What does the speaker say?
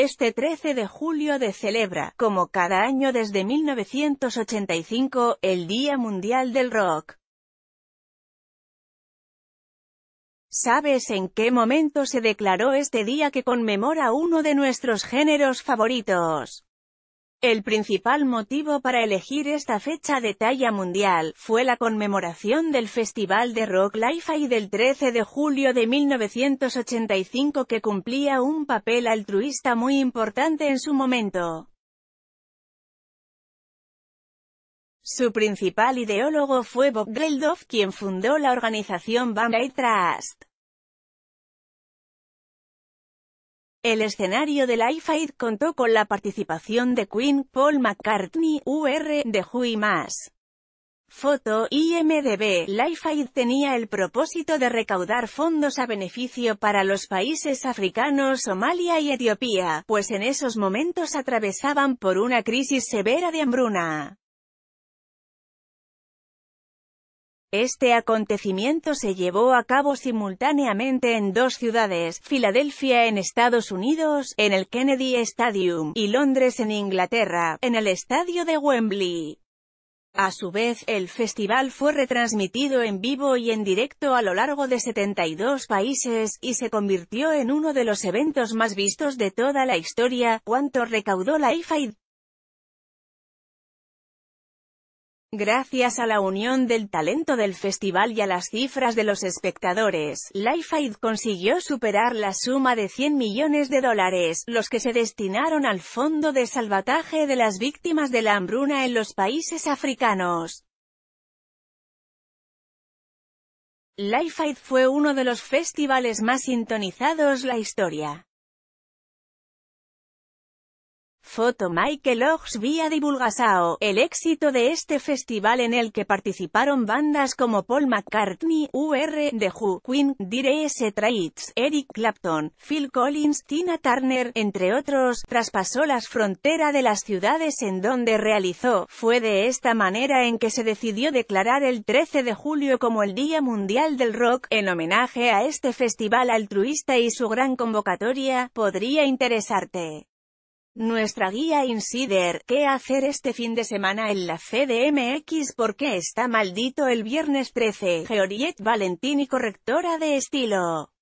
Este 13 de julio de celebra, como cada año desde 1985, el Día Mundial del Rock. ¿Sabes en qué momento se declaró este día que conmemora uno de nuestros géneros favoritos? El principal motivo para elegir esta fecha de talla mundial, fue la conmemoración del Festival de Rock Life del 13 de julio de 1985 que cumplía un papel altruista muy importante en su momento. Su principal ideólogo fue Bob Geldof quien fundó la organización Band Trust. El escenario de Life contó con la participación de Queen, Paul McCartney, UR, de Who y más. Foto IMDB Life tenía el propósito de recaudar fondos a beneficio para los países africanos Somalia y Etiopía, pues en esos momentos atravesaban por una crisis severa de hambruna. Este acontecimiento se llevó a cabo simultáneamente en dos ciudades, Filadelfia en Estados Unidos, en el Kennedy Stadium, y Londres en Inglaterra, en el estadio de Wembley. A su vez, el festival fue retransmitido en vivo y en directo a lo largo de 72 países, y se convirtió en uno de los eventos más vistos de toda la historia, Cuánto recaudó la IFAID. Gracias a la unión del talento del festival y a las cifras de los espectadores, LifeAid consiguió superar la suma de 100 millones de dólares, los que se destinaron al Fondo de Salvataje de las Víctimas de la Hambruna en los países africanos. LifeAid fue uno de los festivales más sintonizados la historia. Foto Michael Ox vía Divulgasao, el éxito de este festival en el que participaron bandas como Paul McCartney, UR, The Who, Queen, Dire S. Traits, Eric Clapton, Phil Collins, Tina Turner, entre otros, traspasó las fronteras de las ciudades en donde realizó. Fue de esta manera en que se decidió declarar el 13 de julio como el Día Mundial del Rock, en homenaje a este festival altruista y su gran convocatoria, podría interesarte. Nuestra guía Insider, ¿qué hacer este fin de semana en la CDMX? Porque está maldito el viernes 13? Georgette Valentini, correctora de estilo.